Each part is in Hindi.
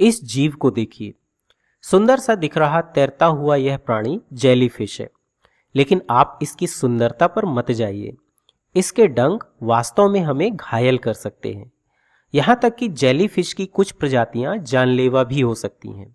इस जीव को देखिए सुंदर सा दिख रहा तैरता हुआ यह प्राणी जेलीफिश है लेकिन आप इसकी सुंदरता पर मत जाइए इसके डंक वास्तव में हमें घायल कर सकते हैं यहां तक कि जेलीफिश की कुछ प्रजातियां जानलेवा भी हो सकती हैं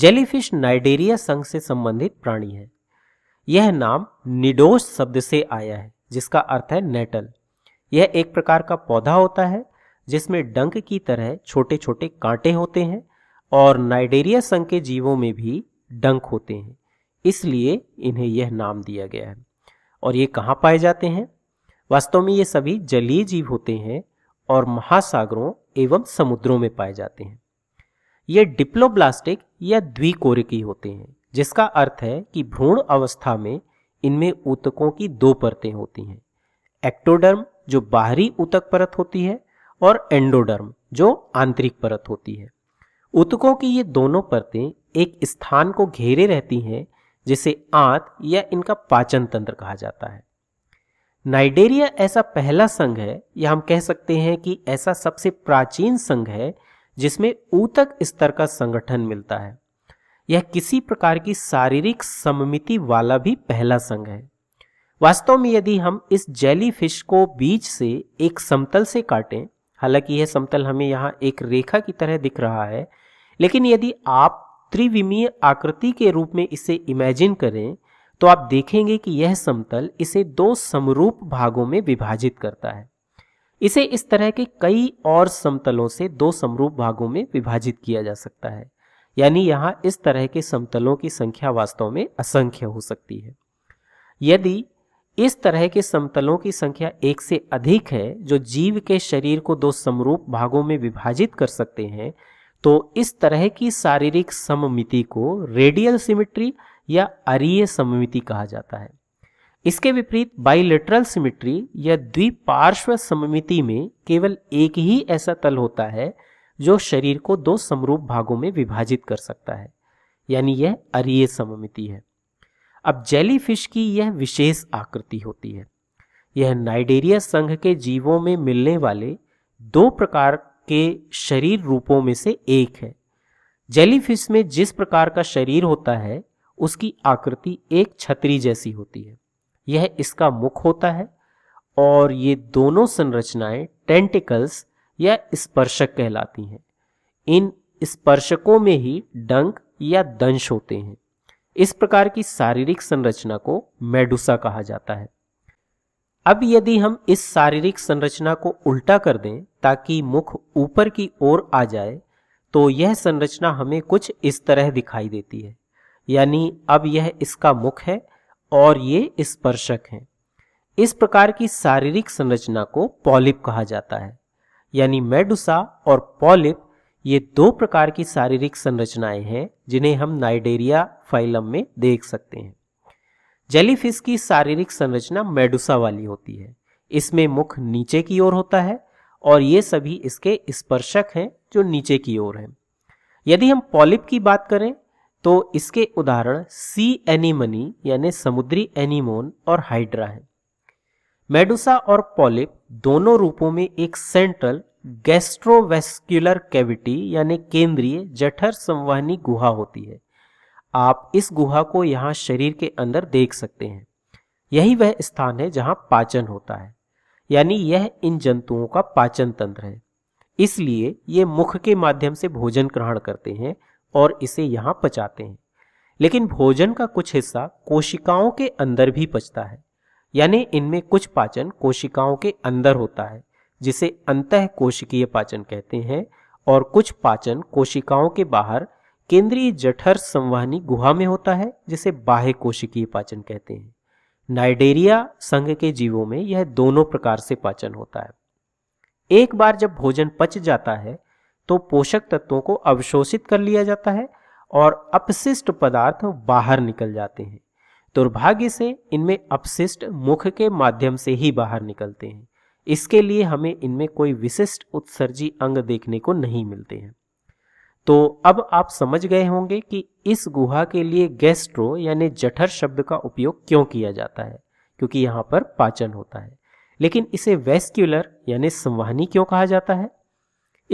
जेलीफिश नाइडेरिया संघ से संबंधित प्राणी है यह नाम निडोस शब्द से आया है जिसका अर्थ है नेटल यह एक प्रकार का पौधा होता है जिसमें डंक की तरह छोटे छोटे कांटे होते हैं और नाइडेरिया संघ के जीवों में भी डंक होते हैं इसलिए इन्हें यह नाम दिया गया है और ये कहाँ पाए जाते हैं वास्तव में ये सभी जलीय जीव होते हैं और महासागरों एवं समुद्रों में पाए जाते हैं ये डिप्लोब्लास्टिक या द्विकोरिकी होते हैं जिसका अर्थ है कि भ्रूण अवस्था में इनमें ऊतकों की दो परतें होती हैं एक्टोडर्म जो बाहरी ऊतक परत होती है और एंडोडर्म जो आंतरिक परत होती है उतकों की ये दोनों परतें एक स्थान को घेरे रहती हैं जिसे आंत या इनका पाचन तंत्र कहा जाता है नाइडेरिया ऐसा पहला संघ है या हम कह सकते हैं कि ऐसा सबसे प्राचीन संघ है जिसमें ऊतक स्तर का संगठन मिलता है यह किसी प्रकार की शारीरिक सममिति वाला भी पहला संघ है वास्तव में यदि हम इस जेलीफिश को बीच से एक समतल से काटें हालांकि यह समतल हमें यहाँ एक रेखा की तरह दिख रहा है लेकिन यदि आप त्रिविमीय आकृति के रूप में इसे इमेजिन करें तो आप देखेंगे कि यह समतल इसे दो समरूप भागों में विभाजित करता है इसे इस तरह के कई और समतलों से दो समरूप भागों में विभाजित किया जा सकता है यानी यहाँ इस तरह के समतलों की संख्या वास्तव में असंख्य हो सकती है यदि इस तरह के समतलों की संख्या एक से अधिक है जो जीव के शरीर को दो समरूप भागों में विभाजित कर सकते हैं तो इस तरह की शारीरिक सममिति को रेडियल सिमिट्री या अरीय सममिति कहा जाता है इसके विपरीत बाइलेटरल सिमिट्री या द्विपार्श्व सममिति में केवल एक ही ऐसा तल होता है जो शरीर को दो समरूप भागों में विभाजित कर सकता है यानी यह अरीय सममिति है अब जेलीफिश की यह विशेष आकृति होती है यह नाइडेरिया संघ के जीवों में मिलने वाले दो प्रकार के शरीर रूपों में से एक है जेलीफिश में जिस प्रकार का शरीर होता है उसकी आकृति एक छतरी जैसी होती है यह इसका मुख होता है और ये दोनों संरचनाएं टेंटिकल्स या स्पर्शक कहलाती हैं इन स्पर्शकों में ही डंक या दंश होते हैं इस प्रकार की शारीरिक संरचना को मेडुसा कहा जाता है अब यदि हम इस शारीरिक संरचना को उल्टा कर दें ताकि मुख ऊपर की ओर आ जाए तो यह संरचना हमें कुछ इस तरह दिखाई देती है यानी अब यह इसका मुख है और ये स्पर्शक है इस प्रकार की शारीरिक संरचना को पॉलिप कहा जाता है यानी मेडुसा और पॉलिप ये दो प्रकार की शारीरिक संरचनाएं हैं जिन्हें हम नाइडेरिया फाइलम में देख सकते हैं जेलीफिश की शारीरिक संरचना मेडुसा वाली होती है इसमें मुख नीचे की ओर होता है और ये सभी इसके स्पर्शक हैं जो नीचे की ओर हैं यदि हम पॉलिप की बात करें तो इसके उदाहरण सी एनिमनी यानी समुद्री एनिमोन और हाइड्रा है मेडुसा और पॉलिप दोनों रूपों में एक सेंट्रल गैस्ट्रोवेस्क्युलर कैविटी यानी केंद्रीय जठर संवहनी गुहा होती है आप इस गुहा को यहाँ शरीर के अंदर देख सकते हैं यही वह स्थान है जहाँ पाचन होता है यानी यह इन जंतुओं का पाचन तंत्र है इसलिए ये मुख के माध्यम से भोजन ग्रहण करते हैं और इसे यहाँ पचाते हैं लेकिन भोजन का कुछ हिस्सा कोशिकाओं के अंदर भी पचता है यानी इनमें कुछ पाचन कोशिकाओं के अंदर होता है जिसे अंत कोशिकीय पाचन कहते हैं और कुछ पाचन कोशिकाओं के बाहर केंद्रीय जठर संवाहनी गुहा में होता है जिसे बाह्य कोशिकीय पाचन कहते हैं नाइडेरिया संघ के जीवों में यह दोनों प्रकार से पाचन होता है एक बार जब भोजन पच जाता है तो पोषक तत्वों को अवशोषित कर लिया जाता है और अपशिष्ट पदार्थ बाहर निकल जाते हैं दुर्भाग्य से इनमें अपशिष्ट मुख के माध्यम से ही बाहर निकलते हैं इसके लिए हमें इनमें कोई विशिष्ट उत्सर्जी अंग देखने को नहीं मिलते हैं तो अब आप समझ गए होंगे कि इस गुहा के लिए गैस्ट्रो यानी जठर शब्द का उपयोग क्यों किया जाता है क्योंकि यहाँ पर पाचन होता है लेकिन इसे वेस्क्यूलर यानी संवहनी क्यों कहा जाता है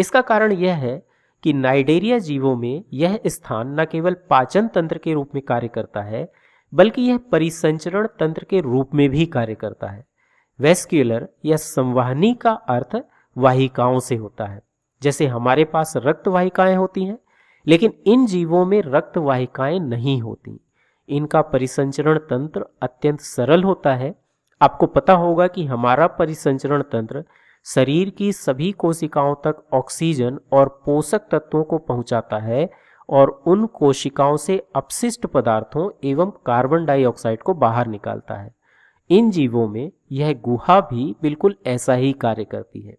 इसका कारण यह है कि नाइडेरिया जीवों में यह स्थान न केवल पाचन तंत्र के रूप में कार्य करता है बल्कि यह परिसंचरण तंत्र के रूप में भी कार्य करता है वेस्क्यूलर या संवाहनी का अर्थ वाहिकाओं से होता है जैसे हमारे पास रक्त वाहिकाएं होती हैं लेकिन इन जीवों में रक्त वाहिकाएं नहीं होती इनका परिसंचरण तंत्र अत्यंत सरल होता है आपको पता होगा कि हमारा परिसंचरण तंत्र शरीर की सभी कोशिकाओं तक ऑक्सीजन और पोषक तत्वों को पहुंचाता है और उन कोशिकाओं से अपशिष्ट पदार्थों एवं कार्बन डाइऑक्साइड को बाहर निकालता है इन जीवों में यह गुहा भी बिल्कुल ऐसा ही कार्य करती है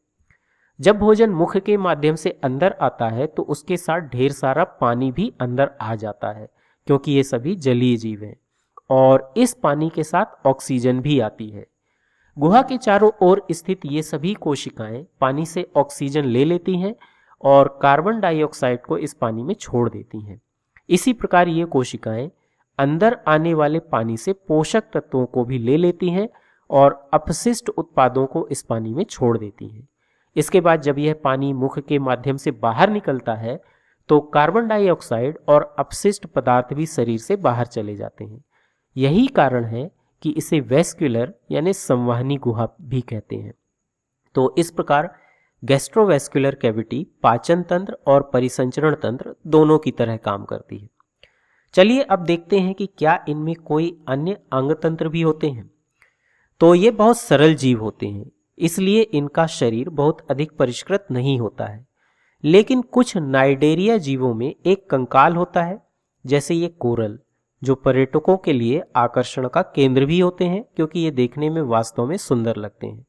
जब भोजन मुख के माध्यम से अंदर आता है तो उसके साथ ढेर सारा पानी भी अंदर आ जाता है क्योंकि ये सभी जलीय जीव हैं और इस पानी के साथ ऑक्सीजन भी आती है गुहा के चारों ओर स्थित ये सभी कोशिकाएं पानी से ऑक्सीजन ले लेती हैं और कार्बन डाइऑक्साइड को इस पानी में छोड़ देती हैं इसी प्रकार ये कोशिकाएं अंदर आने वाले पानी से पोषक तत्वों को भी ले लेती हैं और अपशिष्ट उत्पादों को इस पानी में छोड़ देती हैं इसके बाद जब यह पानी मुख के माध्यम से बाहर निकलता है तो कार्बन डाइऑक्साइड और अपशिष्ट पदार्थ भी शरीर से बाहर चले जाते हैं यही कारण है कि इसे वेस्क्यूलर यानी संवाहनी गुहा भी कहते हैं तो इस प्रकार गैस्ट्रोवेस्कुलर कैविटी पाचन तंत्र और परिसंचरण तंत्र दोनों की तरह काम करती है चलिए अब देखते हैं कि क्या इनमें कोई अन्य अंग तंत्र भी होते हैं तो ये बहुत सरल जीव होते हैं इसलिए इनका शरीर बहुत अधिक परिष्कृत नहीं होता है लेकिन कुछ नाइडेरिया जीवों में एक कंकाल होता है जैसे ये कोरल जो पर्यटकों के लिए आकर्षण का केंद्र भी होते हैं क्योंकि ये देखने में वास्तव में सुंदर लगते हैं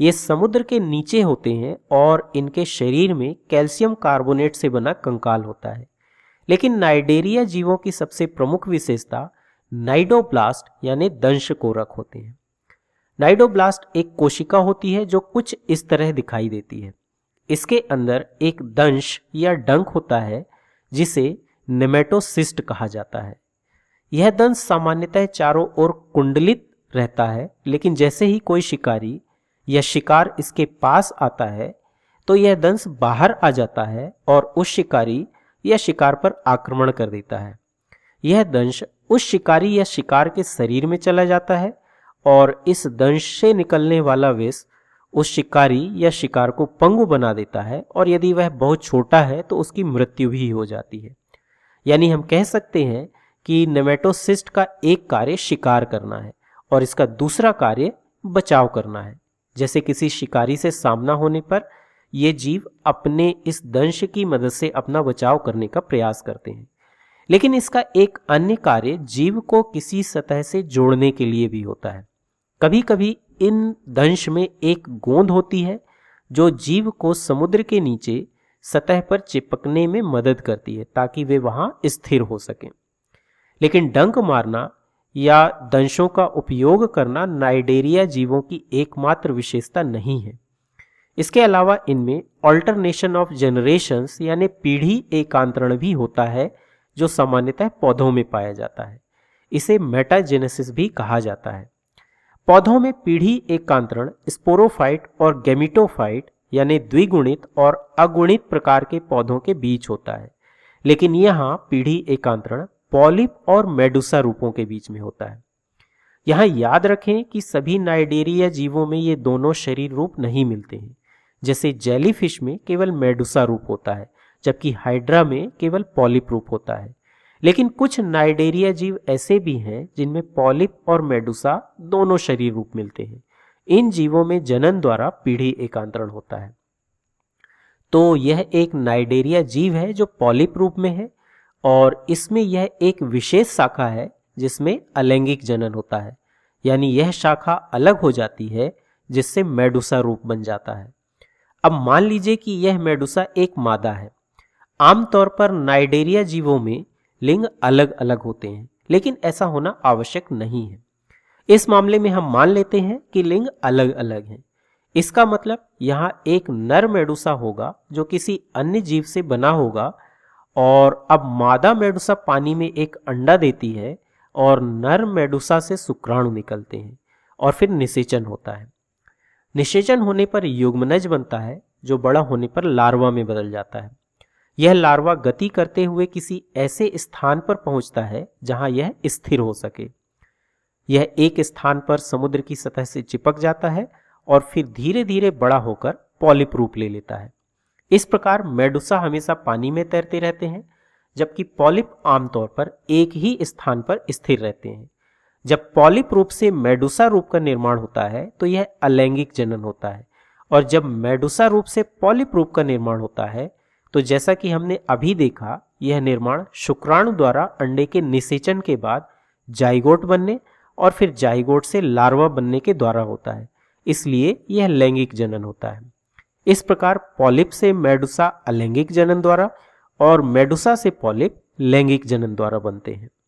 ये समुद्र के नीचे होते हैं और इनके शरीर में कैल्शियम कार्बोनेट से बना कंकाल होता है लेकिन नाइडेरिया जीवों की सबसे प्रमुख विशेषता नाइडोब्लास्ट यानी दंशकोरक होते हैं नाइडोब्लास्ट एक कोशिका होती है जो कुछ इस तरह दिखाई देती है इसके अंदर एक दंश या डंक होता है जिसे नेमेटोसिस्ट कहा जाता है यह दंश सामान्यतः चारों ओर कुंडलित रहता है लेकिन जैसे ही कोई शिकारी या शिकार इसके पास आता है तो यह दंश बाहर आ जाता है और उस शिकारी या शिकार पर आक्रमण कर देता है यह दंश उस शिकारी या शिकार के शरीर में चला जाता है और इस दंश से निकलने वाला विष उस शिकारी या शिकार को पंगु बना देता है और यदि वह बहुत छोटा है तो उसकी मृत्यु भी हो जाती है यानी हम कह सकते हैं कि नेमेटोसिस्ट का एक कार्य शिकार करना है और इसका दूसरा कार्य बचाव करना है जैसे किसी शिकारी से सामना होने पर ये जीव अपने इस दंश की मदद से अपना बचाव करने का प्रयास करते हैं लेकिन इसका एक अन्य कार्य जीव को किसी सतह से जोड़ने के लिए भी होता है कभी कभी इन दंश में एक गोंद होती है जो जीव को समुद्र के नीचे सतह पर चिपकने में मदद करती है ताकि वे वहां स्थिर हो सकें लेकिन डंक मारना या दंशों का उपयोग करना नाइडेरिया जीवों की एकमात्र विशेषता नहीं है इसके अलावा इनमें ऑल्टरनेशन ऑफ जनरेशन यानी पीढ़ी एकांतरण भी होता है जो सामान्यतः पौधों में पाया जाता है इसे मेटाजेनेसिस भी कहा जाता है पौधों में पीढ़ी एकांतरण स्पोरोफाइट और गेमिटोफाइट यानी द्विगुणित और अगुणित प्रकार के पौधों के बीच होता है लेकिन यहाँ पीढ़ी एकांतरण पॉलिप और मेडुसा रूपों के बीच में होता है यहाँ याद रखें कि सभी नाइडेरिया जीवों में ये दोनों शरीर रूप नहीं मिलते हैं जैसे जेलीफिश में केवल मेडुसा रूप होता है जबकि हाइड्रा में केवल पॉलिप रूप होता है लेकिन कुछ नाइडेरिया जीव ऐसे भी हैं जिनमें पॉलिप और मेडुसा दोनों शरीर रूप मिलते हैं इन जीवों में जनन द्वारा पीढ़ी एकांतरण होता है तो यह एक नाइडेरिया जीव है जो पॉलिप रूप में है और इसमें यह एक विशेष शाखा है जिसमें अलैंगिक जनन होता है यानी यह शाखा अलग हो जाती है जिससे मेडुसा रूप बन जाता है अब मान लीजिए कि यह मेडुसा एक मादा है आमतौर पर नाइडेरिया जीवों में लिंग अलग अलग होते हैं लेकिन ऐसा होना आवश्यक नहीं है इस मामले में हम मान लेते हैं कि लिंग अलग अलग हैं इसका मतलब यहाँ एक नर मेडुसा होगा जो किसी अन्य जीव से बना होगा और अब मादा मेडुसा पानी में एक अंडा देती है और नर मेडुसा से शुक्राणु निकलते हैं और फिर निषेचन होता है निषेचन होने पर युग्मनज बनता है जो बड़ा होने पर लार्वा में बदल जाता है यह लार्वा गति करते हुए किसी ऐसे स्थान पर पहुंचता है जहां यह स्थिर हो सके यह एक स्थान पर समुद्र की सतह से चिपक जाता है और फिर धीरे धीरे बड़ा होकर पॉलिप रूप ले लेता है इस प्रकार मेडुसा हमेशा पानी में तैरते रहते हैं जबकि पॉलिप आमतौर पर एक ही स्थान पर स्थिर रहते हैं जब पॉलिप रूप से मेडुसा रूप का निर्माण होता है तो यह अलैंगिक जनन होता है और जब मेडुसा रूप से पॉलिप रूप का निर्माण होता है तो जैसा कि हमने अभी देखा यह निर्माण शुक्राणु द्वारा अंडे के निषेचन के बाद जाइगोट बनने और फिर जाइगोट से लार्वा बनने के द्वारा होता है इसलिए यह लैंगिक जनन होता है इस प्रकार पॉलिप से मेडुसा अलैंगिक जनन द्वारा और मेडुसा से पॉलिप लैंगिक जनन द्वारा बनते हैं